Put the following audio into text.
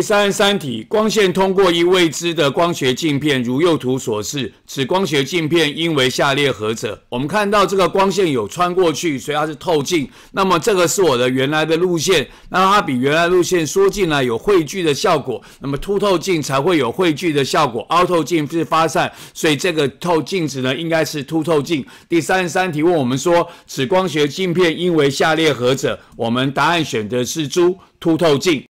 第三十三题，光线通过一未知的光学镜片，如右图所示。此光学镜片应为下列何者？我们看到这个光线有穿过去，所以它是透镜。那么这个是我的原来的路线，那它比原来路线缩进来，有汇聚的效果。那么凸透镜才会有汇聚的效果，凹透镜是发散。所以这个透镜子呢，应该是凸透镜。第三十三题问我们说，此光学镜片应为下列何者？我们答案选的是猪凸透镜。